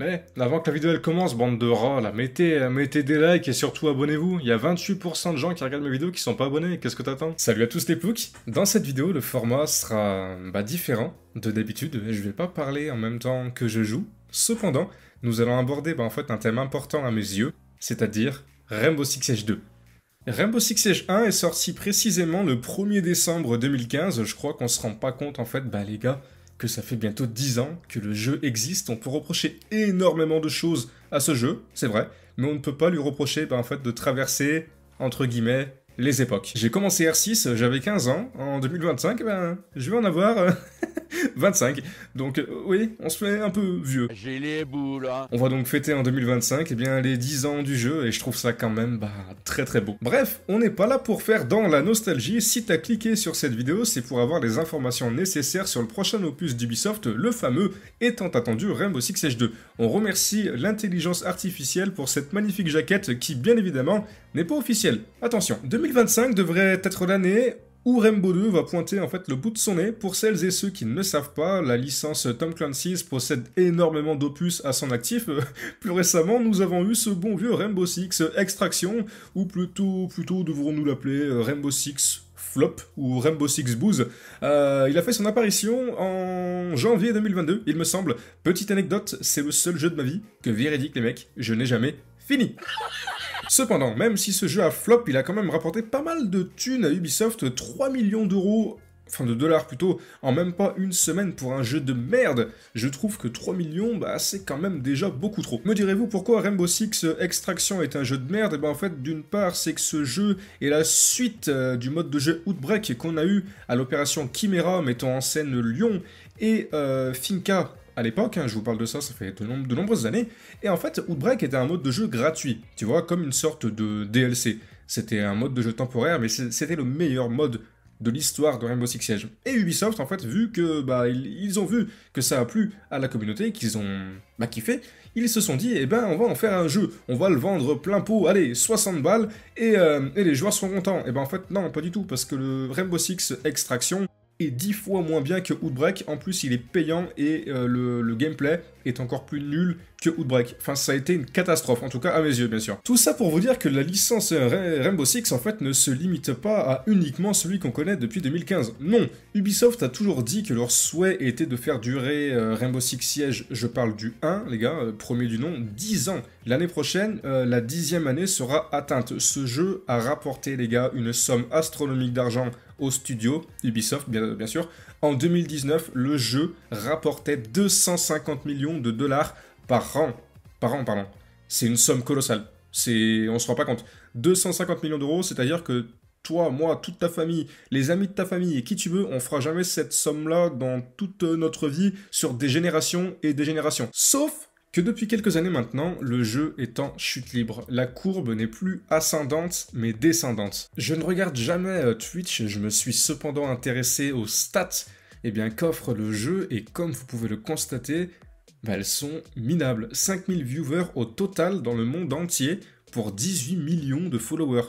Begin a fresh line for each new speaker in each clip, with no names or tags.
Mais avant que la vidéo elle commence, bande de rats la mettez, euh, mettez des likes et surtout abonnez-vous. Il y a 28% de gens qui regardent mes vidéos qui sont pas abonnés, qu'est-ce que t'attends Salut à tous les pouks Dans cette vidéo, le format sera bah, différent de d'habitude. Je vais pas parler en même temps que je joue. Cependant, nous allons aborder bah, en fait un thème important à mes yeux, c'est-à-dire Rainbow Six Siege 2. Rainbow Six Siege 1 est sorti précisément le 1er décembre 2015. Je crois qu'on se rend pas compte en fait, bah les gars, que ça fait bientôt 10 ans que le jeu existe. On peut reprocher énormément de choses à ce jeu, c'est vrai, mais on ne peut pas lui reprocher ben, en fait, de traverser, entre guillemets, les époques. J'ai commencé R6, j'avais 15 ans. En 2025, eh ben, je vais en avoir 25. Euh, donc euh, oui, on se fait un peu vieux. J'ai les boules. Hein. On va donc fêter en 2025 eh bien, les 10 ans du jeu et je trouve ça quand même bah, très très beau. Bref, on n'est pas là pour faire dans la nostalgie. Si as cliqué sur cette vidéo, c'est pour avoir les informations nécessaires sur le prochain opus d'Ubisoft, le fameux et tant attendu Rainbow Six Siege 2. On remercie l'intelligence artificielle pour cette magnifique jaquette qui bien évidemment n'est pas officiel. Attention, 2025 devrait être l'année où Rainbow 2 va pointer en fait le bout de son nez. Pour celles et ceux qui ne savent pas, la licence Tom Clancy's possède énormément d'opus à son actif. Plus récemment, nous avons eu ce bon vieux Rainbow 6 Extraction, ou plutôt, plutôt devrons-nous l'appeler Rainbow 6 Flop ou Rainbow 6 Booze. Euh, il a fait son apparition en janvier 2022, il me semble. Petite anecdote, c'est le seul jeu de ma vie que véridique les mecs, je n'ai jamais fini. Cependant, même si ce jeu a flop, il a quand même rapporté pas mal de thunes à Ubisoft, 3 millions d'euros enfin de dollars plutôt, en même pas une semaine pour un jeu de merde, je trouve que 3 millions, bah c'est quand même déjà beaucoup trop. Me direz-vous pourquoi Rainbow Six Extraction est un jeu de merde Et eh ben en fait, d'une part, c'est que ce jeu est la suite euh, du mode de jeu Outbreak qu'on a eu à l'opération Chimera mettant en scène Lyon et euh, Finca à l'époque, hein, je vous parle de ça, ça fait de, nombreuses années, et en fait, Outbreak était un mode de jeu gratuit, tu vois, comme une sorte de DLC. C'était un mode de jeu temporaire, mais c'était le meilleur mode de l'histoire de Rainbow Six Siege. Et Ubisoft, en fait, vu que bah, ils, ont vu que ça a plu à la communauté, qu'ils ont bah, kiffé, ils se sont dit, eh ben, on va en faire un jeu, on va le vendre plein pot, allez, 60 balles, euh, et, les joueurs sont contents. Et eh ben, en fait, non, pas du tout, parce que le Rainbow Six Extraction, est 10 fois moins bien que Outbreak. En plus, il est payant et euh, le, gameplay est encore plus nul que Outbreak. Enfin, ça a été une catastrophe, en tout cas à mes yeux, bien sûr. Tout ça pour vous dire que la licence Rainbow Six, en fait, ne se limite pas à uniquement celui qu'on connaît depuis 2015. Non, Ubisoft a toujours dit que leur souhait était de faire durer euh, Rainbow Six Siege, je parle du 1, les gars, euh, premier du nom, 10 ans. L'année prochaine, la euh, la dixième année sera atteinte. Ce jeu a rapporté, les gars, une somme astronomique d'argent au studio, Ubisoft bien sûr, en 2019, le jeu rapportait 250 millions de dollars par an. Par an, pardon. C'est une somme colossale. C'est, on se rend pas compte. 250 millions d'euros, c'est-à-dire que toi, moi, toute ta famille, les amis de ta famille et qui tu veux, on fera jamais cette somme-là dans toute notre vie sur des générations et des générations. Sauf que depuis quelques années maintenant, le jeu est en chute libre. La courbe n'est plus ascendante, mais descendante. Je ne regarde jamais euh, Twitch, je me suis cependant intéressé aux stats eh bien, qu'offre le jeu, et comme vous pouvez le constater, bah, elles sont minables. 5000 viewers au total dans le monde entier pour 18 millions de followers.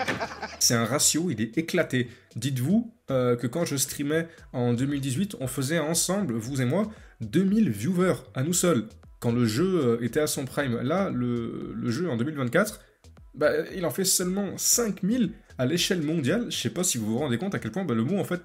C'est un ratio, il est éclaté. Dites-vous euh, que quand je streamais en 2018, on faisait ensemble, vous et moi, 2000 viewers à nous seuls quand le jeu euh, était à son prime. Là, le, le jeu en 2024, bah, il en fait seulement 5000 à l'échelle mondiale. Je sais pas si vous vous rendez compte à quel point bah, le mot en fait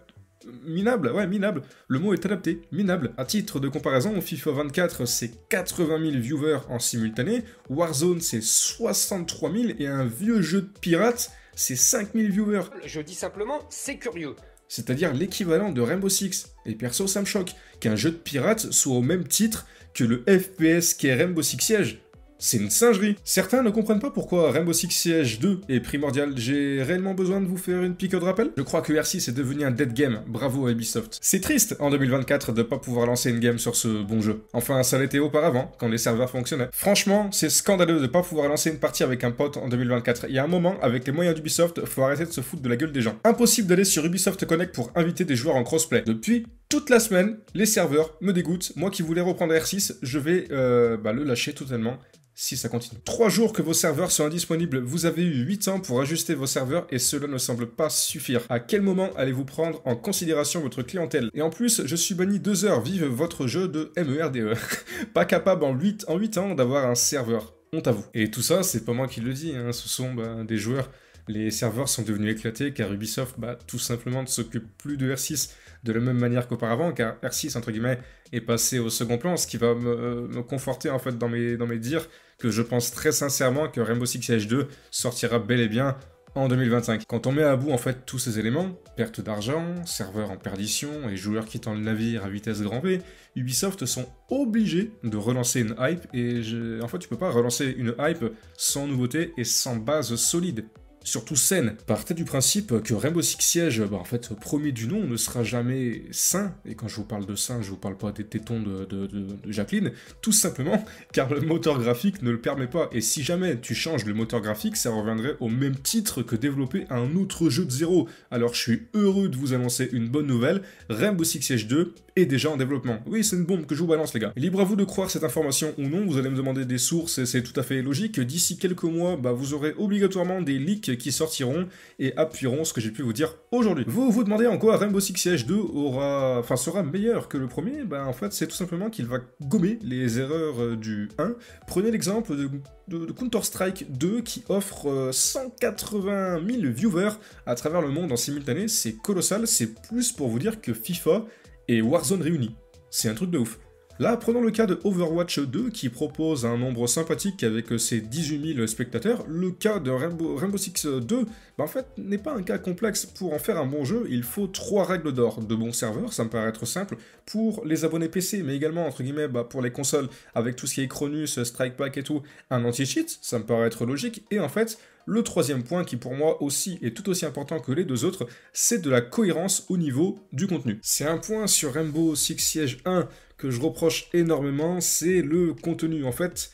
minable, ouais minable, le mot est adapté, minable. À titre de comparaison, FIFA 24 c'est 80 000 viewers en simultané, Warzone c'est 63 000 et un vieux jeu de pirates c'est 5000 viewers. Je dis simplement, c'est curieux c'est-à-dire l'équivalent de Rainbow Six. Et perso, ça me choque qu'un jeu de pirates soit au même titre que le FPS qu'est Rainbow Six Siege. C'est une singerie. Certains ne comprennent pas pourquoi Rainbow Six Siege 2 est primordial. J'ai réellement besoin de vous faire une pique de rappel Je crois que R6 est devenu un dead game. Bravo à Ubisoft. C'est triste en 2024 de pas pouvoir lancer une game sur ce bon jeu. Enfin, ça l'était auparavant, quand les serveurs fonctionnaient. Franchement, c'est scandaleux de ne pas pouvoir lancer une partie avec un pote en 2024. Il y a un moment, avec les moyens d'Ubisoft, faut arrêter de se foutre de la gueule des gens. Impossible d'aller sur Ubisoft Connect pour inviter des joueurs en crossplay. Depuis, toute la semaine, les serveurs me dégoûtent. Moi qui voulais reprendre R6, je vais euh, bah, le lâcher totalement si ça continue. Trois jours que vos serveurs sont indisponibles, vous avez eu huit ans pour ajuster vos serveurs et cela ne semble pas suffire. À quel moment allez-vous prendre en considération votre clientèle Et en plus, je suis banni deux heures, vive votre jeu de MERDE. E. pas capable en 8, en 8 ans d'avoir un serveur. Honte à vous. Et tout ça, c'est pas moi qui le dis, hein. ce sont bah, des joueurs les serveurs sont devenus éclatés car Ubisoft bah, tout simplement ne s'occupe plus de R6 de la même manière qu'auparavant car R6 entre guillemets est passé au second plan ce qui va me, me conforter en fait dans mes, dans mes dires je pense très sincèrement que Rainbow Six Siege 2 sortira bel et bien en 2025. Quand on met à bout en fait tous ces éléments, perte d'argent, serveurs en perdition et joueurs quittant le navire à vitesse grand V, Ubisoft sont obligés de relancer une hype et je... en fait tu peux pas relancer une hype sans nouveauté et sans base solide surtout saine. Partez du principe que Rainbow Six Siege, bah, en fait, premier du nom, ne sera jamais sain. Et quand je vous parle de sain, je vous parle pas des tétons de, Jacqueline, tout simplement car le moteur graphique ne le permet pas. Et si jamais tu changes le moteur graphique, ça reviendrait au même titre que développer un autre jeu de zéro. Alors je suis heureux de vous annoncer une bonne nouvelle, Rainbow Six Siege 2 est déjà en développement. Oui, c'est une bombe que je vous balance les gars. Libre à vous de croire cette information ou non, vous allez me demander des sources et c'est tout à fait logique. D'ici quelques mois, bah, vous aurez obligatoirement des leaks qui sortiront et appuieront ce que j'ai pu vous dire aujourd'hui. Vous vous demandez en quoi Rainbow Six Siege 2 aura, enfin, sera meilleur que le premier Ben en fait c'est tout simplement qu'il va gommer les erreurs euh, du 1. Prenez l'exemple de de, Counter-Strike 2 qui offre 180 euh, 000 viewers à travers le monde en simultané, c'est colossal, c'est plus pour vous dire que FIFA et Warzone réunis. C'est un truc de ouf. Là, prenons le cas de Overwatch 2 qui propose un nombre sympathique avec euh, ses 18 000 spectateurs. Le cas de Rainbow, Six 2, euh, ben, en fait, n'est pas un cas complexe. Pour en faire un bon jeu, il faut trois règles d'or. De bons serveurs, ça me paraît être simple, pour les abonnés PC, mais également, entre guillemets, ben, pour les consoles, avec tout ce qui est Cronus, Strike Pack et tout, un anti-cheat, ça me paraît être logique. Et en fait, le troisième point, qui pour moi aussi est tout aussi important que les deux autres, c'est de la cohérence au niveau du contenu. C'est un point sur Rainbow Six Siege 1 que je reproche énormément, c'est le contenu. En fait,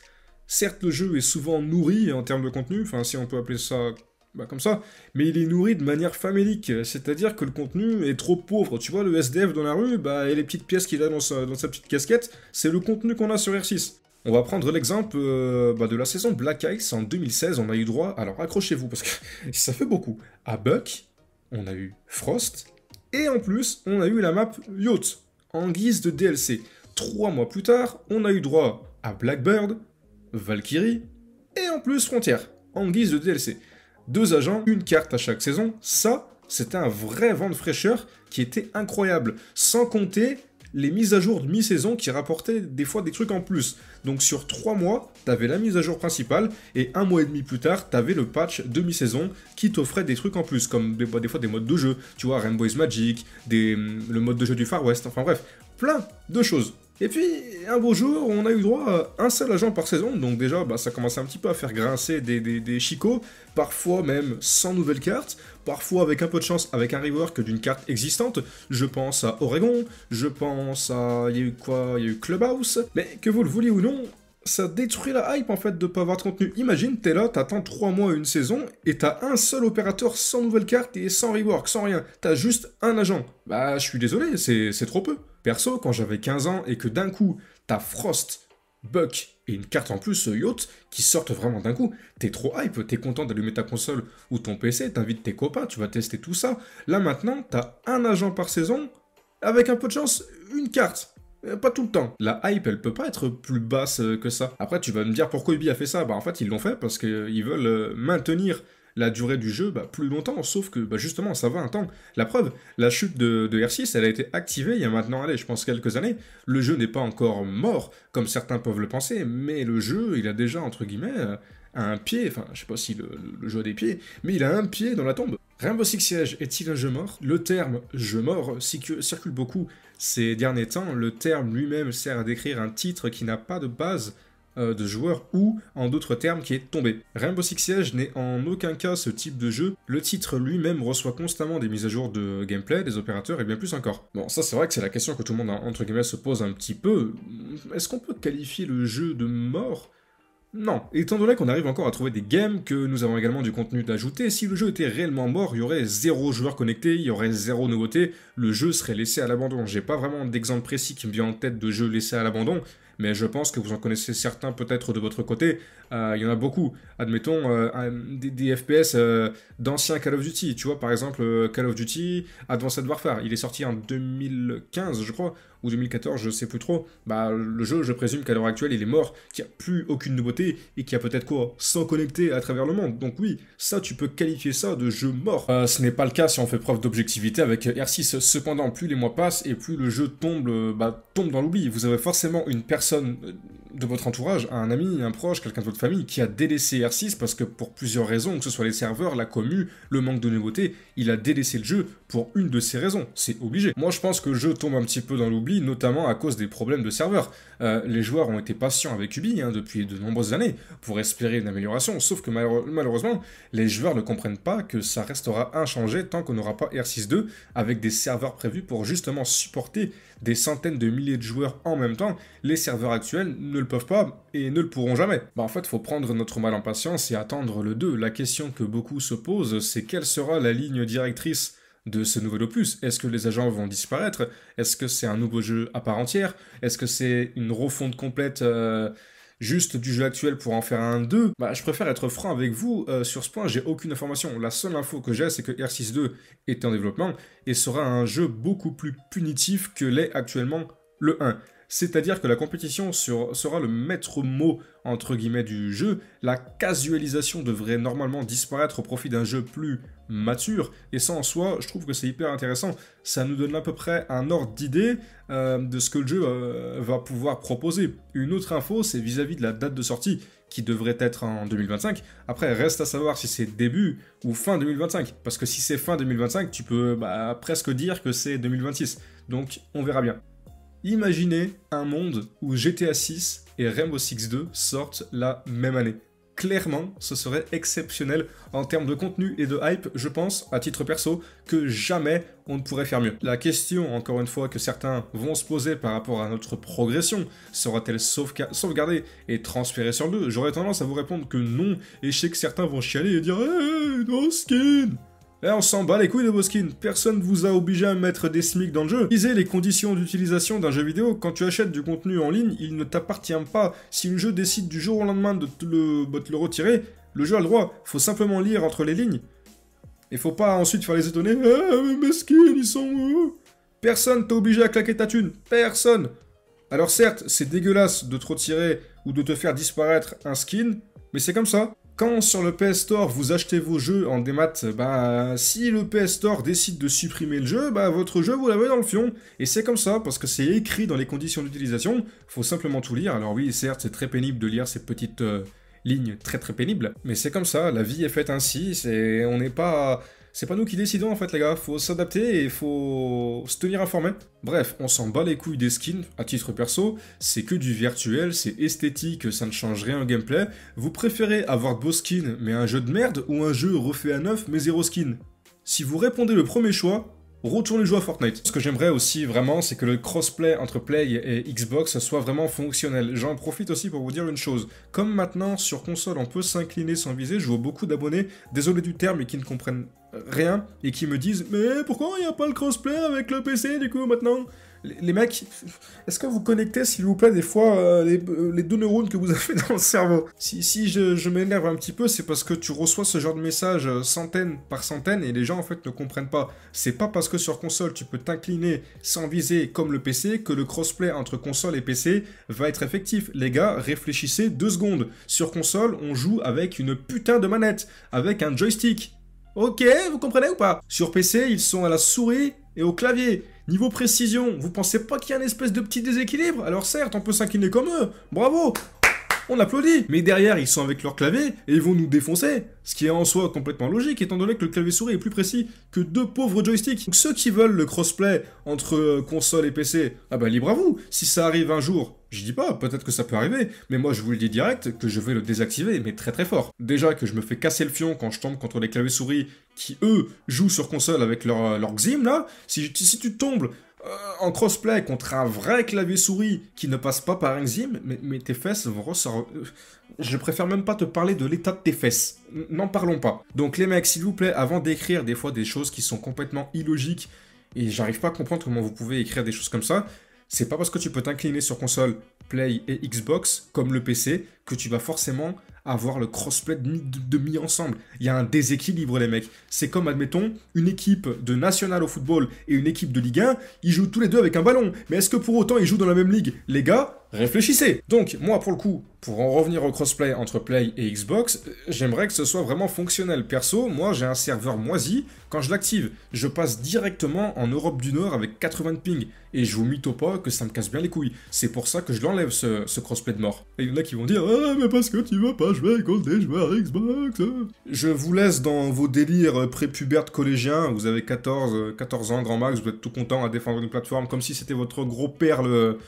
certes, le jeu est souvent nourri en termes de contenu, enfin, si on peut appeler ça bah, comme ça, mais il est nourri de manière famélique, c'est-à-dire que le contenu est trop pauvre. Tu vois, le SDF dans la rue, bah, et les petites pièces qu'il a dans dans sa petite casquette, c'est le contenu qu'on a sur R6. On va prendre l'exemple euh, bah, de la saison Black Ice en 2016. On a eu droit, alors accrochez-vous parce que ça fait beaucoup, à Buck, on a eu Frost, et en plus, on a eu la map Yacht en guise de DLC. Trois mois plus tard, on a eu droit à Blackbird, Valkyrie, et en plus Frontière en guise de DLC. Deux agents, une carte à chaque saison, ça, c'était un vrai vent de fraîcheur qui était incroyable. Sans compter les mises à jour de mi-saison qui rapportaient des fois des trucs en plus. Donc sur 3 mois, t'avais la mise à jour principale et un mois et demi plus tard, t'avais le patch de mi-saison qui t'offrait des trucs en plus, comme des, bah, fois des modes de jeu, tu vois, Rainbow's Magic, des, le mode de jeu du Far West, enfin bref, plein de choses. Et puis, un beau jour, on a eu droit à un seul agent par saison, donc déjà, bah, ça commençait un petit peu à faire grincer des, chicots, parfois même sans nouvelles cartes, parfois avec un peu de chance avec un rework d'une carte existante. Je pense à Oregon, je pense à... il y a eu quoi Il y a eu Clubhouse. Mais que vous le vouliez ou non, ça détruit la hype en fait de pas avoir de contenu. Imagine, t'es là, t'attends 3 mois une saison et t'as un seul opérateur sans nouvelle carte et sans rework, sans rien. T'as juste un agent. Bah, je suis désolé, c'est trop peu. Perso, quand j'avais 15 ans et que d'un coup, t'as Frost, Buck et une carte en plus, Yacht, qui sortent vraiment d'un coup, t'es trop hype, t'es content d'allumer ta console ou ton PC, t'invites tes copains, tu vas tester tout ça. Là maintenant, t'as un agent par saison, avec un peu de chance, une carte. Euh, pas tout le temps. La hype, elle peut pas être plus basse euh, que ça. Après, tu vas me dire pourquoi Ubi a fait ça. Bah, en fait, ils l'ont fait parce qu'ils euh, veulent maintenir la durée du jeu bah, plus longtemps, sauf que bah, justement ça va un temps. La preuve, la chute de, de, R6, elle a été activée il y a maintenant, allez, je pense quelques années. Le jeu n'est pas encore mort, comme certains peuvent le penser, mais le jeu, il a déjà, entre guillemets, euh, un pied, enfin je sais pas si le, jeu a des pieds, mais il a un pied dans la tombe. Rainbow Six Siege est-il un jeu mort Le terme jeu mort circule beaucoup ces derniers temps, le terme lui-même sert à décrire un titre qui n'a pas de base euh, de joueurs ou, en d'autres termes, qui est tombé. Rainbow Six Siege n'est en aucun cas ce type de jeu. Le titre lui-même reçoit constamment des mises à jour de gameplay, des opérateurs et bien plus encore. Bon, ça c'est vrai que c'est la question que tout le monde hein, entre guillemets se pose un petit peu. Est-ce qu'on peut qualifier le jeu de mort non, étant donné qu'on arrive encore à trouver des games, que nous avons également du contenu d'ajouter, si le jeu était réellement mort, il y aurait zéro joueur connecté, il y aurait zéro nouveauté, le jeu serait laissé à l'abandon. J'ai pas vraiment d'exemple précis qui me vient en tête de jeu laissé à l'abandon, mais je pense que vous en connaissez certains peut-être de votre côté. Euh, il y en a beaucoup. Admettons euh, des, FPS euh, d'anciens Call of Duty. Tu vois, par exemple, Call of Duty Advanced Warfare. Il est sorti en 2015, je crois ou 2014, je sais plus trop, bah, le jeu, je présume qu'à l'heure actuelle, il est mort, qu'il n'y a plus aucune nouveauté et qu'il y a peut-être quoi sans connecter à travers le monde. Donc oui, ça, tu peux qualifier ça de jeu mort. Euh, ce n'est pas le cas si on fait preuve d'objectivité avec R6. Cependant, plus les mois passent et plus le jeu tombe, euh, bah, tombe dans l'oubli. Vous avez forcément une personne euh, de votre entourage à un ami, un proche, quelqu'un de votre famille qui a délaissé R6 parce que pour plusieurs raisons, que ce soit les serveurs, la commu, le manque de nouveautés, il a délaissé le jeu pour une de ces raisons. C'est obligé. Moi, je pense que le jeu tombe un petit peu dans l'oubli, notamment à cause des problèmes de serveurs. Euh, les joueurs ont été patients avec Ubi hein, depuis de nombreuses années pour espérer une amélioration, sauf que malheureusement, les joueurs ne comprennent pas que ça restera inchangé tant qu'on n'aura pas r 6 2 avec des serveurs prévus pour justement supporter des centaines de milliers de joueurs en même temps. Les serveurs actuels ne ne le peuvent pas et ne le pourront jamais. Bah, en fait, faut prendre notre mal en patience et attendre le 2. La question que beaucoup se posent, c'est quelle sera la ligne directrice de ce nouvel opus Est-ce que les agents vont disparaître Est-ce que c'est un nouveau jeu à part entière Est-ce que c'est une refonte complète euh, juste du jeu actuel pour en faire un 2 bah, Je préfère être franc avec vous, euh, sur ce point j'ai aucune information. La seule info que j'ai c'est que R6-2 est en développement et sera un jeu beaucoup plus punitif que l'est actuellement le 1 c'est-à-dire que la compétition sera le maître mot entre guillemets du jeu, la casualisation devrait normalement disparaître au profit d'un jeu plus mature, et ça en soi, je trouve que c'est hyper intéressant, ça nous donne à peu près un ordre d'idée euh, de ce que le jeu euh, va pouvoir proposer. Une autre info, c'est vis-à-vis de la date de sortie, qui devrait être en 2025. Après, reste à savoir si c'est début ou fin 2025. Parce que si c'est fin 2025, tu peux bah, presque dire que c'est 2026. Donc, on verra bien. Imaginez un monde où GTA 6 et Rainbow Six 2 sortent la même année. Clairement, ce serait exceptionnel en termes de contenu et de hype, je pense, à titre perso, que jamais on ne pourrait faire mieux. La question, encore une fois, que certains vont se poser par rapport à notre progression, sera-t-elle sauvegardée et transférée sur le J'aurais tendance à vous répondre que non, et je sais que certains vont chialer et dire hey, no skin !» Et eh, on s'en bat les couilles de vos skins. Personne ne vous a obligé à mettre des SMIC dans le jeu. Lisez les conditions d'utilisation d'un jeu vidéo. Quand tu achètes du contenu en ligne, il ne t'appartient pas. Si le jeu décide du jour au lendemain de te le, bah, retirer, le jeu a le droit. Faut simplement lire entre les lignes. Et faut pas ensuite faire les étonner. Ah, mes skins, ils sont. Personne t'a obligé à claquer ta thune. Personne. Alors certes, c'est dégueulasse de te retirer ou de te faire disparaître un skin, mais c'est comme ça. Quand sur le PS Store vous achetez vos jeux en démat, bah si le PS Store décide de supprimer le jeu, bah votre jeu vous l'avez dans le fion. Et c'est comme ça, parce que c'est écrit dans les conditions d'utilisation, faut simplement tout lire. Alors oui, certes, c'est très pénible de lire ces petites euh, lignes très très pénibles, mais c'est comme ça, la vie est faite ainsi, c'est. on n'est pas c'est pas nous qui décidons en fait les gars, faut s'adapter et faut se tenir informé. Bref, on s'en bat les couilles des skins, à titre perso, c'est que du virtuel, c'est esthétique, ça ne change rien au gameplay. Vous préférez avoir de beaux skins mais un jeu de merde ou un jeu refait à neuf mais zéro skin Si vous répondez le premier choix, Retournez les à Fortnite. Ce que j'aimerais aussi vraiment, c'est que le crossplay entre Play et Xbox soit vraiment fonctionnel. J'en profite aussi pour vous dire une chose. Comme maintenant, sur console, on peut s'incliner sans viser, je vois beaucoup d'abonnés, désolé du terme, mais qui ne comprennent rien et qui me disent « Mais pourquoi il n'y a pas le crossplay avec le PC du coup maintenant ?» les mecs, est-ce que vous connectez, s'il vous plaît, des fois, euh, euh, les, deux neurones que vous avez dans le cerveau Si, si je, je m'énerve un petit peu, c'est parce que tu reçois ce genre de messages euh, centaines par centaines et les gens, en fait, ne comprennent pas. C'est pas parce que sur console, tu peux t'incliner sans viser comme le PC que le crossplay entre console et PC va être effectif. Les gars, réfléchissez deux secondes. Sur console, on joue avec une putain de manette, avec un joystick. Ok, vous comprenez ou pas Sur PC, ils sont à la souris et au clavier. Niveau précision, vous pensez pas qu'il y a une espèce de petit déséquilibre Alors certes, on peut s'incliner comme eux. Bravo on applaudit. Mais derrière, ils sont avec leur clavier et ils vont nous défoncer. Ce qui est en soi complètement logique, étant donné que le clavier souris est plus précis que deux pauvres joysticks. Donc ceux qui veulent le crossplay entre euh, console et PC, ah bah libre à vous. Si ça arrive un jour, je dis pas, peut-être que ça peut arriver, mais moi je vous le dis direct que je vais le désactiver, mais très très fort. Déjà que je me fais casser le fion quand je tombe contre les claviers souris qui eux jouent sur console avec leur, euh, leur Xim là, si, si tu tombes euh, en crossplay contre un vrai clavier souris qui ne passe pas par un Xim, mais, mais tes fesses vont ressortir. Euh, je préfère même pas te parler de l'état de tes fesses. N'en parlons pas. Donc les mecs, s'il vous plaît, avant d'écrire des fois des choses qui sont complètement illogiques, et j'arrive pas à comprendre comment vous pouvez écrire des choses comme ça, c'est pas parce que tu peux t'incliner sur console, Play et Xbox, comme le PC, que tu vas forcément avoir le crossplay de mi-ensemble. Il y a un déséquilibre, les mecs. C'est comme, admettons, une équipe de national au football et une équipe de Ligue 1, ils jouent tous les deux avec un ballon. Mais est-ce que pour autant ils jouent dans la même ligue Les gars, réfléchissez. Donc, moi, pour le coup, pour en revenir au crossplay entre Play et Xbox, euh, j'aimerais que ce soit vraiment fonctionnel. Perso, moi, j'ai un serveur moisi. Quand je l'active, je passe directement en Europe du Nord avec 80 ping. Et je vous mytho pas que ça me casse bien les couilles. C'est pour ça que je l'enlève, ce, crossplay de mort. Et il y en a qui vont dire Ah, mais parce que tu vas pas jouer contre des joueurs Xbox. Hein. Je vous laisse dans vos délires euh, prépubertes collégiens. Vous avez 14, 14 euh, ans, grand max, vous êtes tout content à défendre une plateforme comme si c'était votre gros père le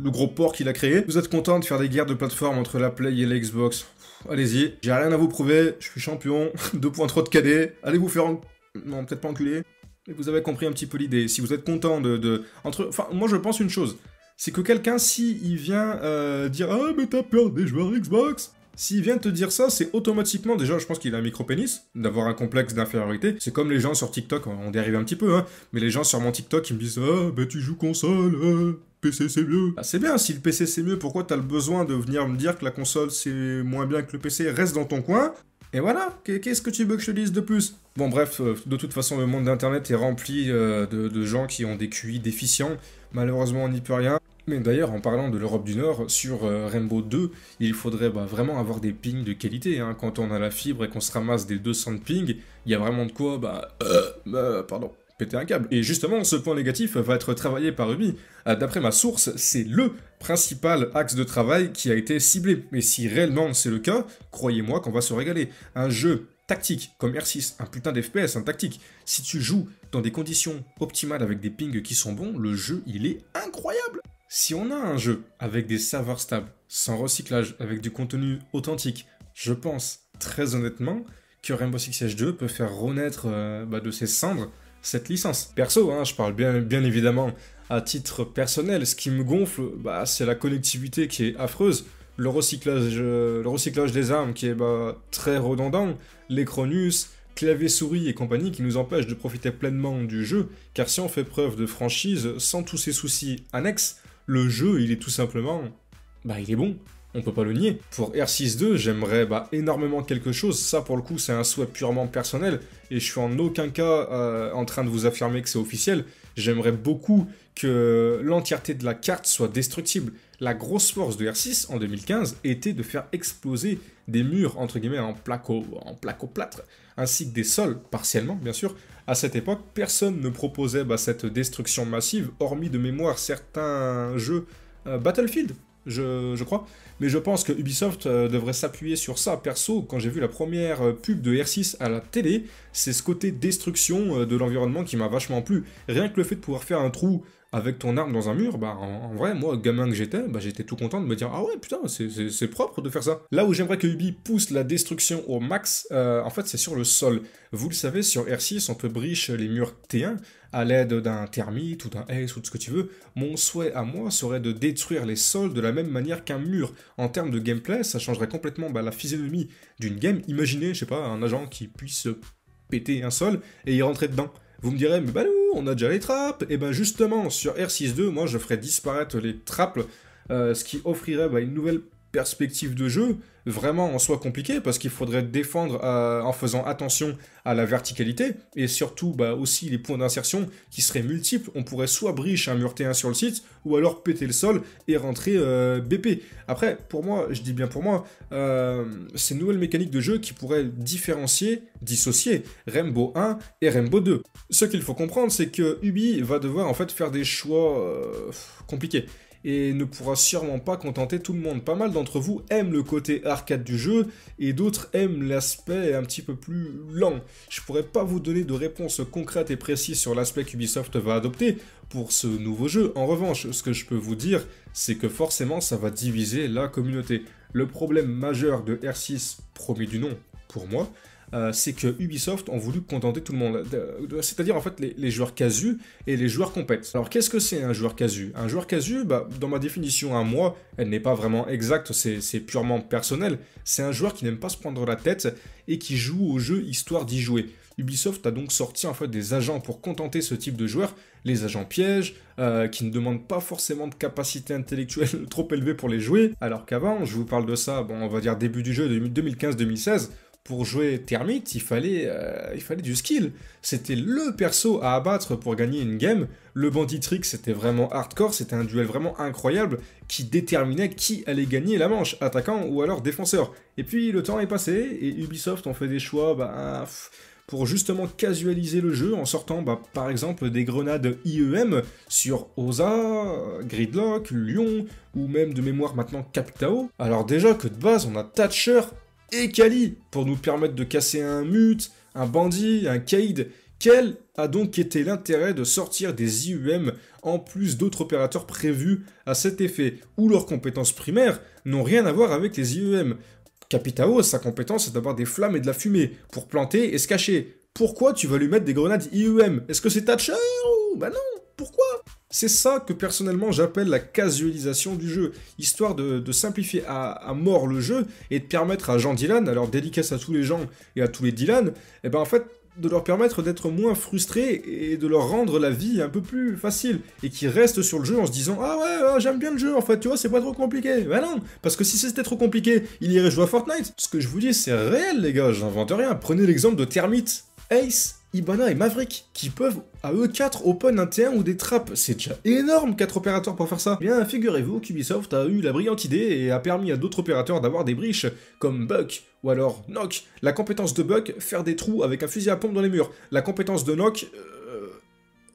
le gros port qu'il a créé. Vous êtes content de faire des guerres de plateforme entre la Play et l'Xbox Allez-y, j'ai rien à vous prouver, je suis champion, 2.3 de KD, allez vous faire en... Non, peut-être pas enculer, mais vous avez compris un petit peu l'idée. Si vous êtes content de... Entre... Enfin, moi je pense une chose, c'est que quelqu'un, si il vient euh, dire « Ah, mais t'as peur des joueurs Xbox !» S'il vient te dire ça, c'est automatiquement, déjà je pense qu'il a un micro-pénis, d'avoir un complexe d'infériorité. C'est comme les gens sur TikTok, on dérive un petit peu, hein, mais les gens sur mon TikTok ils me disent « Ah, bah, tu joues console hein. PC c'est mieux. Ah, c'est bien, si le PC c'est mieux, pourquoi t'as le besoin de venir me dire que la console c'est moins bien que le PC Reste dans ton coin, et voilà, qu'est-ce que tu veux que je te dise de plus Bon bref, euh, de toute façon le monde d'Internet est rempli euh, de, gens qui ont des QI déficients, malheureusement on n'y peut rien. Mais d'ailleurs en parlant de l'Europe du Nord, sur euh, Rainbow 2, il faudrait bah, vraiment avoir des pings de qualité. Hein. Quand on a la fibre et qu'on se ramasse des 200 de ping, il y a vraiment de quoi, bah... bah pardon un câble. Et justement, ce point négatif va être travaillé par Ubi. Euh, d'après ma source, c'est LE principal axe de travail qui a été ciblé. Mais si réellement c'est le cas, croyez-moi qu'on va se régaler. Un jeu tactique comme R6, un putain d'FPS, un tactique. Si tu joues dans des conditions optimales avec des pings qui sont bons, le jeu il est incroyable. Si on a un jeu avec des serveurs stables, sans recyclage, avec du contenu authentique, je pense très honnêtement que Rainbow Six Siege 2 peut faire renaître euh, bah, de ses cendres cette licence. Perso, hein, je parle bien, bien évidemment à titre personnel, ce qui me gonfle, bah, c'est la connectivité qui est affreuse, le recyclage, le recyclage des armes qui est bah, très redondant, les Cronus, clavier souris et compagnie qui nous empêchent de profiter pleinement du jeu, car si on fait preuve de franchise sans tous ces soucis annexes, le jeu il est tout simplement... bah il est bon, on peut pas le nier. Pour R6-2, j'aimerais bah, énormément quelque chose, ça pour le coup c'est un souhait purement personnel, et je suis en aucun cas euh, en train de vous affirmer que c'est officiel, j'aimerais beaucoup que l'entièreté de la carte soit destructible. La grosse force de R6 en 2015 était de faire exploser des murs, entre guillemets, en placo, en placo plâtre, ainsi que des sols, partiellement bien sûr. À cette époque, personne ne proposait bah, cette destruction massive, hormis de mémoire certains jeux euh, Battlefield je, crois. Mais je pense que Ubisoft euh, devrait s'appuyer sur ça. Perso, quand j'ai vu la première euh, pub de R6 à la télé, c'est ce côté destruction euh, de l'environnement qui m'a vachement plu. Rien que le fait de pouvoir faire un trou avec ton arme dans un mur, bah en, vrai, moi, gamin que j'étais, bah, j'étais tout content de me dire ah ouais putain, c'est propre de faire ça. Là où j'aimerais que Ubi pousse la destruction au max, euh, en fait, c'est sur le sol. Vous le savez, sur R6, on peut bricher les murs T1 à l'aide d'un thermite ou d'un S ou de ce que tu veux, mon souhait à moi serait de détruire les sols de la même manière qu'un mur. En termes de gameplay, ça changerait complètement bah, la physionomie d'une game. Imaginez, je sais pas, un agent qui puisse péter un sol et y rentrer dedans. Vous me direz, mais bah on a déjà les trappes. Et ben justement, sur R6-2, moi je ferais disparaître les trappes, euh, ce qui offrirait bah, une nouvelle perspective de jeu vraiment en soi compliquée parce qu'il faudrait défendre euh, en faisant attention à la verticalité et surtout bah, aussi les points d'insertion qui seraient multiples. On pourrait soit briche un mur T1 sur le site ou alors péter le sol et rentrer euh, BP. Après, pour moi, je dis bien pour moi, euh, ces nouvelles mécaniques de jeu qui pourraient différencier, dissocier Rainbow 1 et Rainbow 2. Ce qu'il faut comprendre, c'est que Ubi va devoir en fait faire des choix compliqués et ne pourra sûrement pas contenter tout le monde. Pas mal d'entre vous aiment le côté arcade du jeu et d'autres aiment l'aspect un petit peu plus lent. Je pourrais pas vous donner de réponse concrète et précise sur l'aspect qu'Ubisoft va adopter pour ce nouveau jeu. En revanche, ce que je peux vous dire, c'est que forcément ça va diviser la communauté. Le problème majeur de R6, promis du nom pour moi, euh, c'est que Ubisoft ont voulu contenter tout le monde. C'est-à-dire en fait les, joueurs casus et les joueurs compètes. Alors qu'est-ce que c'est un joueur casu Un joueur casu, bah, dans ma définition à moi, elle n'est pas vraiment exacte, c'est purement personnel. C'est un joueur qui n'aime pas se prendre la tête et qui joue au jeu histoire d'y jouer. Ubisoft a donc sorti en fait des agents pour contenter ce type de joueurs, les agents pièges, euh, qui ne demandent pas forcément de capacité intellectuelle trop élevée pour les jouer, alors qu'avant, je vous parle de ça, bon, on va dire début du jeu 2015-2016, pour jouer Thermite, il fallait, euh, il fallait du skill. C'était le perso à abattre pour gagner une game. Le bandit trick, c'était vraiment hardcore, c'était un duel vraiment incroyable qui déterminait qui allait gagner la manche, attaquant ou alors défenseur. Et puis le temps est passé et Ubisoft ont fait des choix bah, pour justement casualiser le jeu en sortant bah, par exemple des grenades IEM sur Oza, Gridlock, Lyon ou même de mémoire maintenant Captao. Alors déjà que de base on a Thatcher, et Kali pour nous permettre de casser un mute, un bandit, un Cade, Quel a donc été l'intérêt de sortir des IUM en plus d'autres opérateurs prévus à cet effet, où leurs compétences primaires n'ont rien à voir avec les IUM Capitao, sa compétence, c'est d'avoir des flammes et de la fumée pour planter et se cacher. Pourquoi tu vas lui mettre des grenades IUM Est-ce que c'est Thatcher ou... Bah non, pourquoi c'est ça que personnellement j'appelle la casualisation du jeu, histoire de, simplifier à, mort le jeu et de permettre à Jean Dylan, alors dédicace à tous les gens et à tous les Dylan, et eh ben en fait de leur permettre d'être moins frustrés et de leur rendre la vie un peu plus facile et qui restent sur le jeu en se disant ah ouais, ah, j'aime bien le jeu en fait tu vois c'est pas trop compliqué ben non parce que si c'était trop compliqué il irait jouer à Fortnite ce que je vous dis c'est réel les gars j'invente rien prenez l'exemple de Termite Ace Ibana et Maverick, qui peuvent à eux quatre, open un T1 ou des trappes. C'est déjà énorme quatre opérateurs pour faire ça. Eh bien, figurez-vous qu'Ubisoft a eu la brillante idée et a permis à d'autres opérateurs d'avoir des briches, comme Buck, ou alors Knock. La compétence de Buck, faire des trous avec un fusil à pompe dans les murs. La compétence de Knock, euh,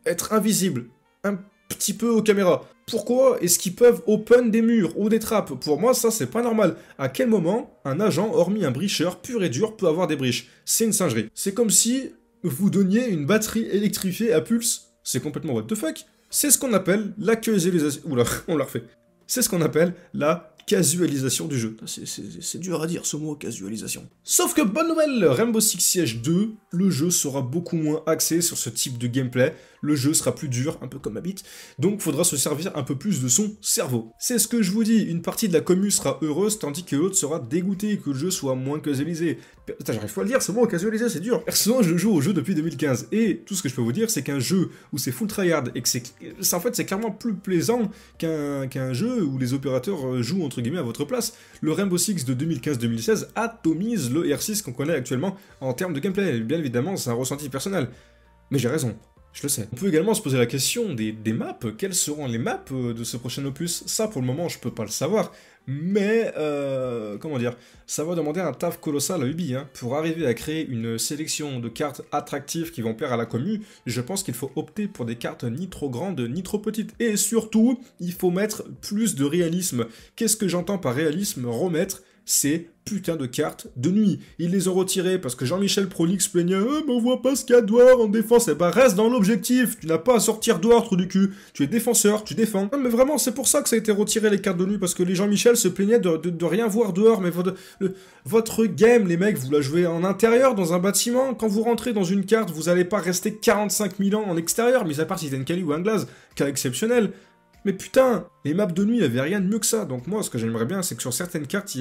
être invisible. Un petit peu aux caméras. Pourquoi est-ce qu'ils peuvent open des murs ou des trappes Pour moi, ça, c'est pas normal. À quel moment un agent, hormis un bricheur pur et dur, peut avoir des briches C'est une singerie. C'est comme si vous donniez une batterie électrifiée à pulse. C'est complètement what the fuck. C'est ce qu'on appelle la cueillisation... Oula, on l'a refait. C'est ce qu'on appelle la casualisation du jeu. C'est dur à dire ce mot, casualisation. Sauf que bonne nouvelle, Rainbow Six Siege 2, le jeu sera beaucoup moins axé sur ce type de gameplay, le jeu sera plus dur, un peu comme Habit, donc faudra se servir un peu plus de son cerveau. C'est ce que je vous dis, une partie de la commu sera heureuse tandis que l'autre sera dégoûtée que le jeu soit moins casualisé. Putain, j'arrive pas à le dire, ce mot casualisé, c'est dur. Personnellement, je joue au jeu depuis 2015, et tout ce que je peux vous dire, c'est qu'un jeu où c'est full tryhard et que c'est... En fait, c'est clairement plus plaisant qu'un qu'un jeu où les opérateurs euh, jouent entre guillemets à votre place. Le Rainbow Six de 2015-2016 atomise le R6 qu'on connaît actuellement en termes de gameplay. Bien évidemment, c'est un ressenti personnel. Mais j'ai raison, je le sais. On peut également se poser la question des, maps. Quelles seront les maps euh, de ce prochain opus Ça, pour le moment, je peux pas le savoir mais euh, comment dire, ça va demander un taf colossal à Ubi hein. pour arriver à créer une sélection de cartes attractives qui vont plaire à la commu. Je pense qu'il faut opter pour des cartes ni trop grandes ni trop petites et surtout, il faut mettre plus de réalisme. Qu'est-ce que j'entends par réalisme Remettre c'est putain de cartes de nuit. Ils les ont retirées parce que Jean-Michel Prolix plaignait eh, on voit pas ce qu'il y a en défense. et eh ben, reste dans l'objectif, tu n'as pas à sortir dehors, trou du cul. Tu es défenseur, tu défends. Non, mais vraiment, c'est pour ça que ça a été retiré les cartes de nuit parce que les Jean-Michel se plaignaient de, rien voir dehors. Mais votre, game, les mecs, vous la jouez en intérieur, dans un bâtiment. Quand vous rentrez dans une carte, vous n'allez pas rester 45 000 ans en extérieur, Mais à part si c'est une Cali ou un qui Cas exceptionnel. Mais putain, les maps de nuit, il rien de mieux que ça. Donc moi, ce que j'aimerais bien, c'est que sur certaines cartes,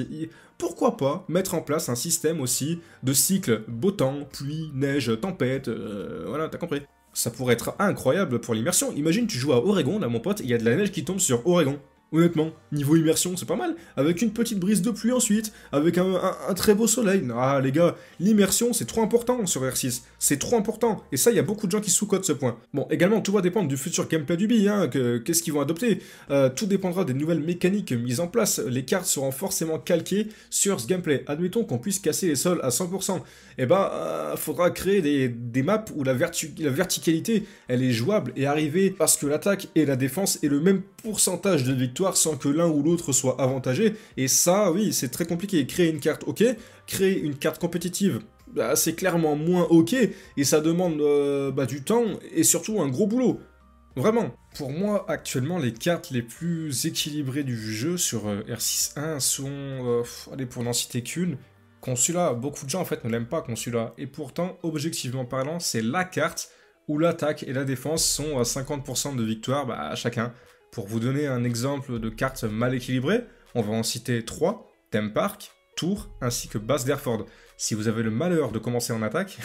pourquoi pas mettre en place un système aussi de cycle beau temps, pluie, neige, tempête, euh, voilà, t'as compris. Ça pourrait être incroyable pour l'immersion. Imagine, tu joues à Oregon, là, mon pote, il y a de la neige qui tombe sur Oregon. Honnêtement, niveau immersion, c'est pas mal. Avec une petite brise de pluie ensuite, avec un, très beau soleil. Ah les gars, l'immersion, c'est trop important sur R6. C'est trop important. Et ça, il y a beaucoup de gens qui sous-cotent ce point. Bon, également, tout va dépendre du futur gameplay du B, hein, qu'est-ce qu'ils vont adopter. Euh, tout dépendra des nouvelles mécaniques mises en place. Les cartes seront forcément calquées sur ce gameplay. Admettons qu'on puisse casser les sols à 100%. Eh ben, il euh, faudra créer des, maps où la, verticalité, elle est jouable et arriver parce que l'attaque et la défense est le même pourcentage de victoire sans que l'un ou l'autre soit avantagé. Et ça, oui, c'est très compliqué. Créer une carte, ok. Créer une carte compétitive, bah, c'est clairement moins ok. Et ça demande euh, bah, du temps et surtout un gros boulot. Vraiment. Pour moi, actuellement, les cartes les plus équilibrées du jeu sur euh, R6.1 sont... Euh, allez, pour n'en citer qu'une, Consulat. Beaucoup de gens, en fait, ne l'aiment pas, Consula Et pourtant, objectivement parlant, c'est la carte où l'attaque et la défense sont à 50% de victoire bah, à chacun. Pour vous donner un exemple de cartes mal équilibrées, on va en citer 3, Theme Park, Tour, ainsi que Basse d'Airford. Si vous avez le malheur de commencer en attaque,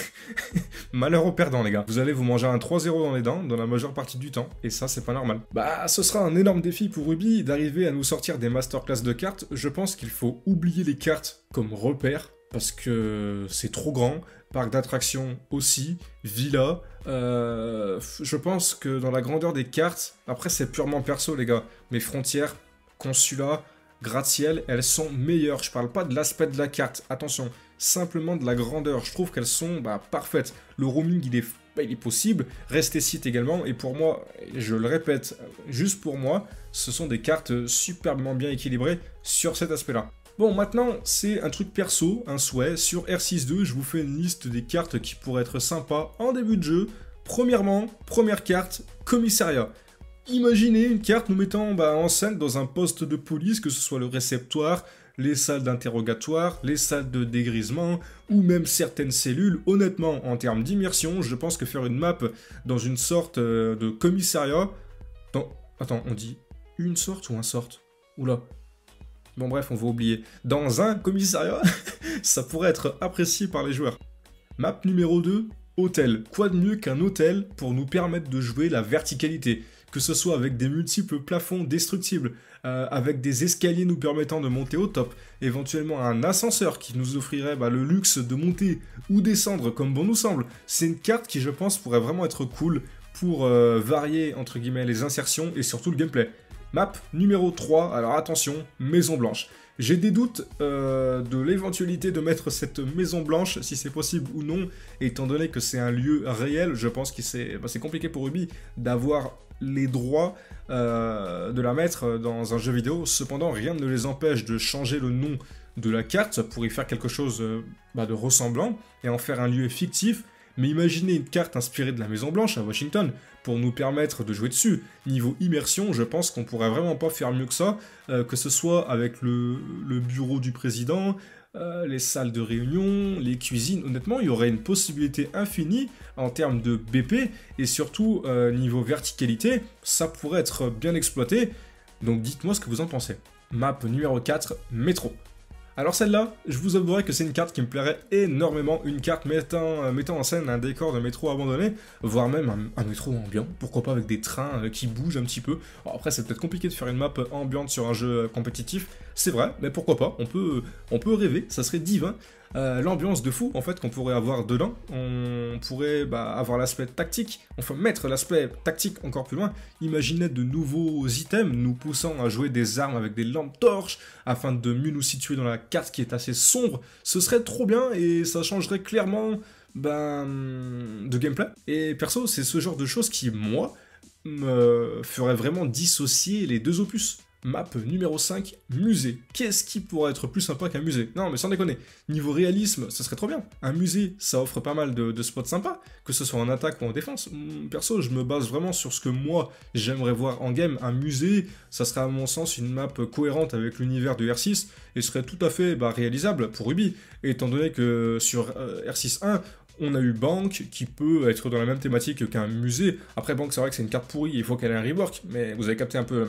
malheur aux perdants les gars. Vous allez vous manger un 3-0 dans les dents dans la majeure partie du temps, et ça c'est pas normal. Bah ce sera un énorme défi pour Ruby d'arriver à nous sortir des masterclass de cartes. Je pense qu'il faut oublier les cartes comme repère parce que c'est trop grand, parc d'attractions aussi, villa. Euh, je pense que dans la grandeur des cartes, après c'est purement perso les gars, mais frontières, consulat, gratte-ciel, elles sont meilleures. Je parle pas de l'aspect de la carte, attention, simplement de la grandeur. Je trouve qu'elles sont bah, parfaites. Le roaming il est, bah, il est possible, restez site également, et pour moi, je le répète, juste pour moi, ce sont des cartes superbement bien équilibrées sur cet aspect-là. Bon, maintenant, c'est un truc perso, un souhait. Sur R6-2, je vous fais une liste des cartes qui pourraient être sympas en début de jeu. Premièrement, première carte, commissariat. Imaginez une carte nous mettant bah, en scène dans un poste de police, que ce soit le réceptoire, les salles d'interrogatoire, les salles de dégrisement ou même certaines cellules. Honnêtement, en termes d'immersion, je pense que faire une map dans une sorte euh, de commissariat. Attends, on dit une sorte ou un sorte Oula, Bon bref, on va oublier. Dans un commissariat, ça pourrait être apprécié par les joueurs. Map numéro 2, hôtel. Quoi de mieux qu'un hôtel pour nous permettre de jouer la verticalité que ce soit avec des multiples plafonds destructibles, euh, avec des escaliers nous permettant de monter au top, éventuellement un ascenseur qui nous offrirait bah, le luxe de monter ou descendre comme bon nous semble. C'est une carte qui je pense pourrait vraiment être cool pour euh, varier entre guillemets les insertions et surtout le gameplay. Map numéro 3, alors attention, Maison Blanche. J'ai des doutes euh, de l'éventualité de mettre cette Maison Blanche, si c'est possible ou non, étant donné que c'est un lieu réel, je pense que c'est bah, compliqué pour Ubi d'avoir les droits euh, de la mettre dans un jeu vidéo. Cependant, rien ne les empêche de changer le nom de la carte pour y faire quelque chose euh, bah, de ressemblant et en faire un lieu fictif mais imaginez une carte inspirée de la Maison Blanche à Washington pour nous permettre de jouer dessus. Niveau immersion, je pense qu'on pourrait vraiment pas faire mieux que ça, euh, que ce soit avec le, bureau du président, euh, les salles de réunion, les cuisines. Honnêtement, il y aurait une possibilité infinie en termes de BP et surtout euh, niveau verticalité, ça pourrait être bien exploité. Donc dites-moi ce que vous en pensez. Map numéro 4, métro. Alors celle-là, je vous avouerai que c'est une carte qui me plairait énormément, une carte mettant, euh, mettant en scène un décor de métro abandonné, voire même un, métro ambiant, pourquoi pas avec des trains euh, qui bougent un petit peu. après c'est peut-être compliqué de faire une map ambiante sur un jeu euh, compétitif, c'est vrai, mais pourquoi pas, on peut, on peut rêver, ça serait divin. Euh, l'ambiance de fou en fait qu'on pourrait avoir dedans. On pourrait bah, avoir l'aspect tactique, enfin mettre l'aspect tactique encore plus loin. imaginer de nouveaux items nous poussant à jouer des armes avec des lampes torches afin de mieux nous situer dans la carte qui est assez sombre. Ce serait trop bien et ça changerait clairement ben, de gameplay. Et perso, c'est ce genre de choses qui, moi, me ferait vraiment dissocier les deux opus. Map numéro 5, musée. Qu'est-ce qui pourrait être plus sympa qu'un musée Non, mais sans déconner. Niveau réalisme, ça serait trop bien. Un musée, ça offre pas mal de, spots sympas, que ce soit en attaque ou en défense. Mm, perso, je me base vraiment sur ce que moi, j'aimerais voir en game. Un musée, ça serait à mon sens une map cohérente avec l'univers de R6 et serait tout à fait bah, réalisable pour Ruby, étant donné que sur euh, r R6.1, on a eu Bank qui peut être dans la même thématique qu'un musée. Après, Bank, c'est vrai que c'est une carte pourrie, il faut qu'elle ait un rework, mais vous avez capté un peu euh,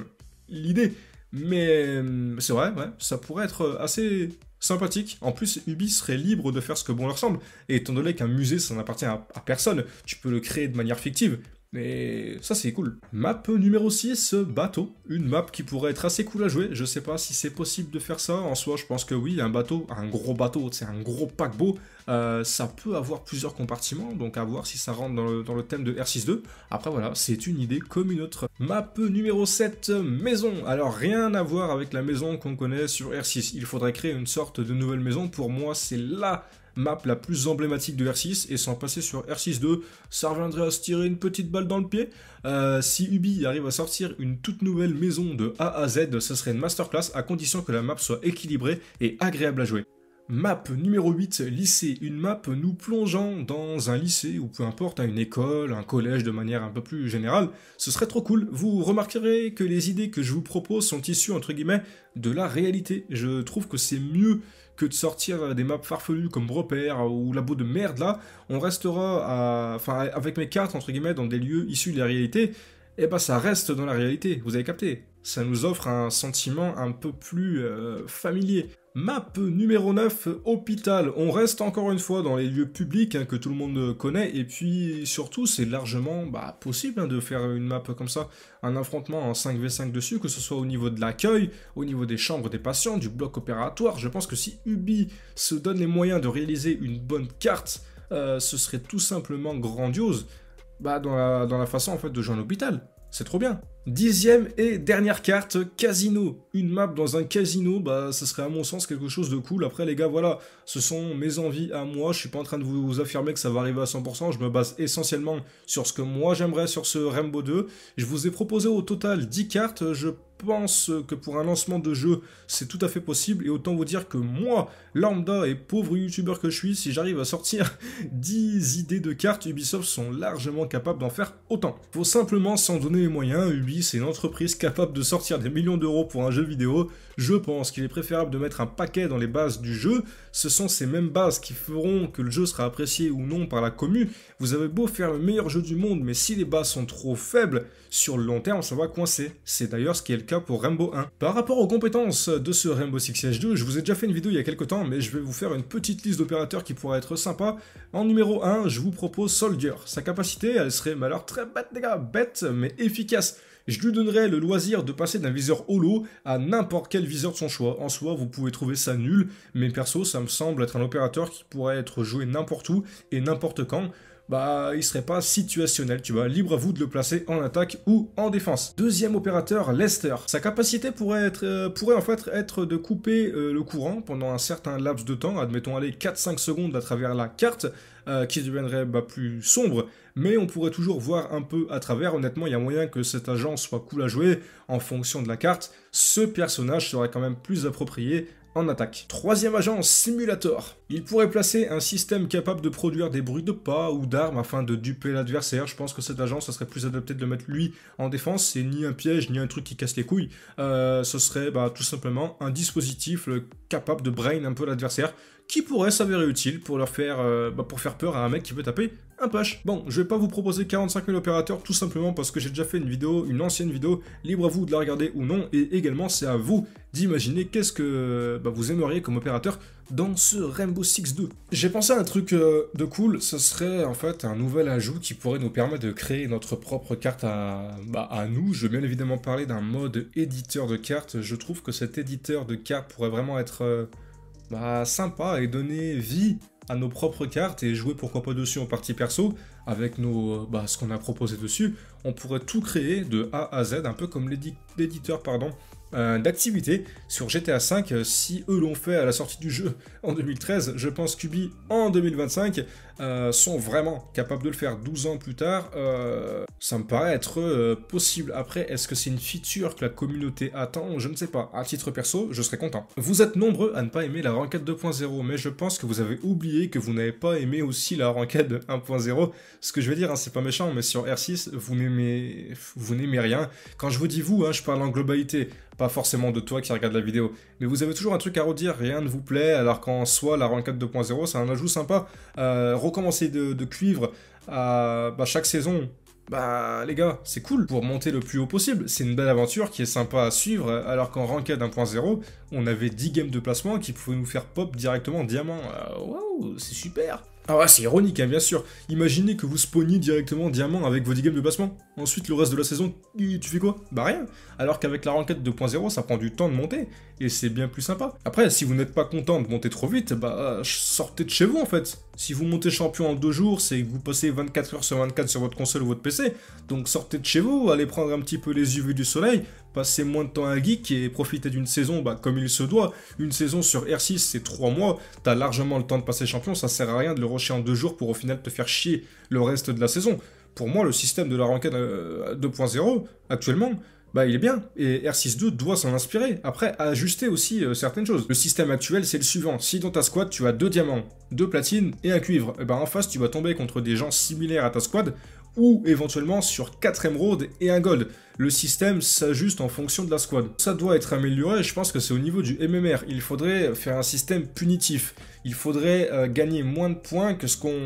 l'idée. Mais euh, c'est vrai, ça pourrait être assez sympathique. En plus, Ubi serait libre de faire ce que bon leur semble. Et étant donné qu'un musée, ça n'appartient à, personne, tu peux le créer de manière fictive. Mais ça c'est cool. Map numéro 6, bateau. Une map qui pourrait être assez cool à jouer. Je sais pas si c'est possible de faire ça. En soi, je pense que oui, un bateau, un gros bateau, c'est un gros paquebot, euh, ça peut avoir plusieurs compartiments. Donc à voir si ça rentre dans le, dans le thème de R6-2. Après voilà, c'est une idée comme une autre. Map numéro 7, maison. Alors rien à voir avec la maison qu'on connaît sur R6. Il faudrait créer une sorte de nouvelle maison. Pour moi, c'est là map la plus emblématique de R6 et sans passer sur R6-2, ça reviendrait à se tirer une petite balle dans le pied. Euh, si Ubi arrive à sortir une toute nouvelle maison de A à Z, ce serait une masterclass à condition que la map soit équilibrée et agréable à jouer. Map numéro 8, lycée. Une map nous plongeant dans un lycée ou peu importe, à une école, un collège de manière un peu plus générale. Ce serait trop cool. Vous remarquerez que les idées que je vous propose sont issues entre guillemets de la réalité. Je trouve que c'est mieux que de sortir des maps farfelues comme Repère ou Labo de merde là, on restera enfin, avec mes cartes entre guillemets dans des lieux issus de la réalité, et eh bah ben, ça reste dans la réalité, vous avez capté. Ça nous offre un sentiment un peu plus euh, familier. Map numéro 9, hôpital. On reste encore une fois dans les lieux publics hein, que tout le monde connaît et puis surtout c'est largement bah, possible hein, de faire une map comme ça, un affrontement en 5v5 dessus, que ce soit au niveau de l'accueil, au niveau des chambres des patients, du bloc opératoire. Je pense que si Ubi se donne les moyens de réaliser une bonne carte, euh, ce serait tout simplement grandiose bah, dans, la, façon en fait de jouer en hôpital. C'est trop bien. Dixième et dernière carte, casino. Une map dans un casino, bah ça serait à mon sens quelque chose de cool. Après les gars, voilà, ce sont mes envies à moi. Je suis pas en train de vous affirmer que ça va arriver à 100%. Je me base essentiellement sur ce que moi j'aimerais sur ce Rainbow 2. Je vous ai proposé au total 10 cartes. Je pense que pour un lancement de jeu, c'est tout à fait possible. Et autant vous dire que moi, lambda et pauvre youtubeur que je suis, si j'arrive à sortir 10 idées de cartes, Ubisoft sont largement capables d'en faire autant. Faut simplement s'en donner les moyens. Ubi, c'est une entreprise capable de sortir des millions d'euros pour un jeu vidéo. Je pense qu'il est préférable de mettre un paquet dans les bases du jeu ce sont ces mêmes bases qui feront que le jeu sera apprécié ou non par la commu. Vous avez beau faire le meilleur jeu du monde, mais si les bases sont trop faibles, sur le long terme, ça va coincer. C'est d'ailleurs ce qui est le cas pour Rainbow 1. Par rapport aux compétences de ce Rainbow Six Siege 2, je vous ai déjà fait une vidéo il y a quelques temps, mais je vais vous faire une petite liste d'opérateurs qui pourraient être sympa. En numéro 1, je vous propose Soldier. Sa capacité, elle serait, malheureusement très bête les gars, bête mais efficace je lui donnerais le loisir de passer d'un viseur holo à n'importe quel viseur de son choix. En soi, vous pouvez trouver ça nul, mais perso, ça me semble être un opérateur qui pourrait être joué n'importe où et n'importe quand bah il serait pas situationnel, tu vois, libre à vous de le placer en attaque ou en défense. Deuxième opérateur, Lester. Sa capacité pourrait être euh, pourrait en fait être de couper euh, le courant pendant un certain laps de temps, admettons aller 4-5 secondes à travers la carte, euh, qui deviendrait bah, plus sombre, mais on pourrait toujours voir un peu à travers. Honnêtement, il y a moyen que cet agent soit cool à jouer en fonction de la carte. Ce personnage serait quand même plus approprié en attaque. Troisième agent, Simulator. Il pourrait placer un système capable de produire des bruits de pas ou d'armes afin de duper l'adversaire. Je pense que cet agent, ça serait plus adapté de le mettre lui en défense. C'est ni un piège, ni un truc qui casse les couilles. Euh, ce serait bah, tout simplement un dispositif capable de brain un peu l'adversaire qui pourrait s'avérer utile pour leur faire, euh, bah, pour faire peur à un mec qui veut taper un patch. Bon, je vais pas vous proposer 45 000 opérateurs tout simplement parce que j'ai déjà fait une vidéo, une ancienne vidéo, libre à vous de la regarder ou non, et également c'est à vous d'imaginer qu'est-ce que bah, vous aimeriez comme opérateur dans ce Rainbow Six 2. J'ai pensé à un truc euh, de cool, ce serait en fait un nouvel ajout qui pourrait nous permettre de créer notre propre carte à, bah, à nous. Je veux bien évidemment parler d'un mode éditeur de cartes, je trouve que cet éditeur de cartes pourrait vraiment être... Euh, bah, sympa et donner vie à nos propres cartes et jouer pourquoi pas dessus en partie perso avec nos euh, bah, ce qu'on a proposé dessus, on pourrait tout créer de A à Z, un peu comme l'éditeur pardon euh, d'activité sur GTA V euh, si eux l'ont fait à la sortie du jeu en 2013, je pense qu'Ubi en 2025 euh, sont vraiment capables de le faire 12 ans plus tard, euh, ça me paraît être euh, possible. Après, est-ce que c'est une feature que la communauté attend Je ne sais pas. À titre perso, je serais content. Vous êtes nombreux à ne pas aimer la ranked 2.0, mais je pense que vous avez oublié que vous n'avez pas aimé aussi la ranked 1.0. Ce que je vais dire, hein, c'est pas méchant, mais sur R6, vous n'aimez, vous rien. Quand je vous dis vous, hein, je parle en globalité pas forcément de toi qui regarde la vidéo, mais vous avez toujours un truc à redire, rien ne vous plaît, alors qu'en soi, la ranked 2.0, c'est un ajout sympa. Euh, recommencer de, cuivre à bah, chaque saison, bah les gars, c'est cool pour monter le plus haut possible. C'est une belle aventure qui est sympa à suivre, alors qu'en Ranked 1.0, on avait 10 games de placement qui pouvaient nous faire pop directement en diamant. Euh, waouh, c'est super ah ouais, c'est ironique, hein, bien sûr. Imaginez que vous spawniez directement diamant avec vos 10 games de placement. Ensuite, le reste de la saison, tu fais quoi Bah rien. Alors qu'avec la ranked 2.0, ça prend du temps de monter, et c'est bien plus sympa. Après, si vous n'êtes pas content de monter trop vite, bah euh, sortez de chez vous en fait. Si vous montez champion en deux jours, c'est que vous passez 24 heures sur 24 sur votre console ou votre PC. Donc sortez de chez vous, allez prendre un petit peu les UV du soleil, passez moins de temps à geek et profitez d'une saison bah, comme il se doit. Une saison sur R6, c'est 3 mois, t'as largement le temps de passer champion, ça sert à rien de le rusher en deux jours pour au final te faire chier le reste de la saison. Pour moi, le système de la ranked 2.0, euh, actuellement, bah il est bien. Et r 6 doit s'en inspirer. Après, ajuster aussi euh, certaines choses. Le système actuel, c'est le suivant. Si dans ta squad, tu as deux diamants, deux platines et un cuivre, bah en face, tu vas tomber contre des gens similaires à ta squad ou éventuellement sur 4 émeraudes et un gold. Le système s'ajuste en fonction de la squad. Ça doit être amélioré, je pense que c'est au niveau du MMR. Il faudrait faire un système punitif il faudrait euh, gagner moins de points que ce qu'on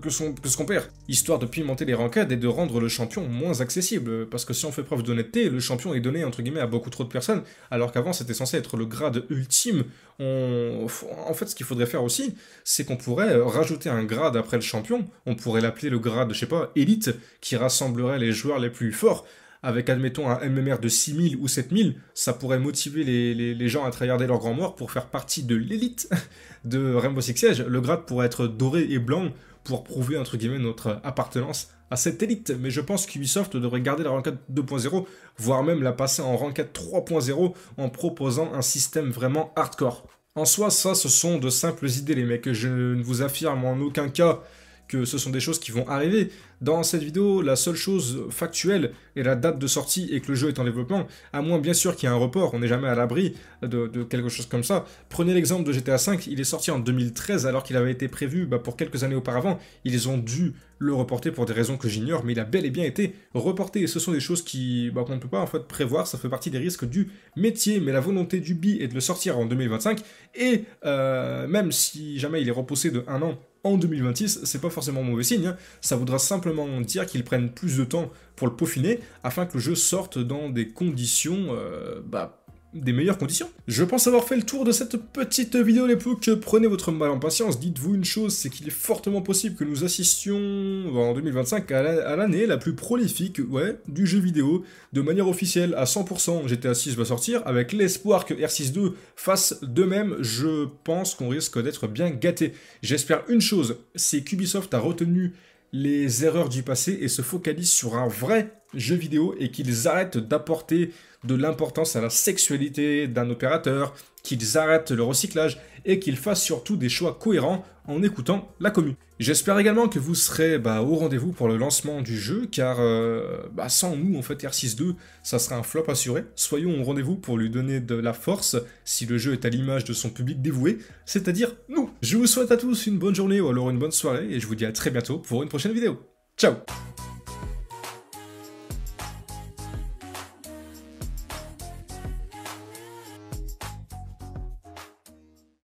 que, ce qu'on perd, histoire de pimenter les rankades et de rendre le champion moins accessible. Parce que si on fait preuve d'honnêteté, le champion est donné entre guillemets à beaucoup trop de personnes, alors qu'avant c'était censé être le grade ultime. En fait, ce qu'il faudrait faire aussi, c'est qu'on pourrait euh, rajouter un grade après le champion. On pourrait l'appeler le grade, je sais pas, élite, qui rassemblerait les joueurs les plus forts avec, admettons, un MMR de 6000 ou 7000, ça pourrait motiver les, gens à regarder leur grand mort pour faire partie de l'élite de Rainbow Six Siege. Le grade pourrait être doré et blanc pour prouver, entre guillemets, notre appartenance à cette élite. Mais je pense qu'Ubisoft devrait garder la ranked 2.0, voire même la passer en ranked 3.0 en proposant un système vraiment hardcore. En soi, ça, ce sont de simples idées, les mecs. Je ne vous affirme en aucun cas que ce sont des choses qui vont arriver. Dans cette vidéo, la seule chose factuelle est la date de sortie et que le jeu est en développement, à moins bien sûr qu'il y ait un report, on n'est jamais à l'abri de, quelque chose comme ça. Prenez l'exemple de GTA V, il est sorti en 2013 alors qu'il avait été prévu bah, pour quelques années auparavant, ils ont dû le reporter pour des raisons que j'ignore, mais il a bel et bien été reporté, et ce sont des choses qui, bah, qu'on ne peut pas en fait prévoir, ça fait partie des risques du métier, mais la volonté du BI est de le sortir en 2025, et euh, même si jamais il est repoussé de un an, en 2026, c'est pas forcément mauvais signe, hein. ça voudra simplement dire qu'ils prennent plus de temps pour le peaufiner afin que le jeu sorte dans des conditions euh, bah, des meilleures conditions. Je pense avoir fait le tour de cette petite vidéo les plus que prenez votre mal en patience. Dites-vous une chose, c'est qu'il est fortement possible que nous assistions en 2025 à l'année la plus prolifique ouais, du jeu vidéo. De manière officielle, à 100%, GTA 6 va sortir. Avec l'espoir que R6-2 fasse de même, je pense qu'on risque d'être bien gâté. J'espère une chose, c'est qu'Ubisoft a retenu les erreurs du passé et se focalise sur un vrai jeux vidéo et qu'ils arrêtent d'apporter de l'importance à la sexualité d'un opérateur, qu'ils arrêtent le recyclage et qu'ils fassent surtout des choix cohérents en écoutant la commune. J'espère également que vous serez bah, au rendez-vous pour le lancement du jeu, car euh, bah, sans nous, en fait, R6-2, ça sera un flop assuré. Soyons au rendez-vous pour lui donner de la force si le jeu est à l'image de son public dévoué, c'est-à-dire nous. Je vous souhaite à tous une bonne journée ou alors une bonne soirée, et je vous dis à très bientôt pour une prochaine vidéo. Ciao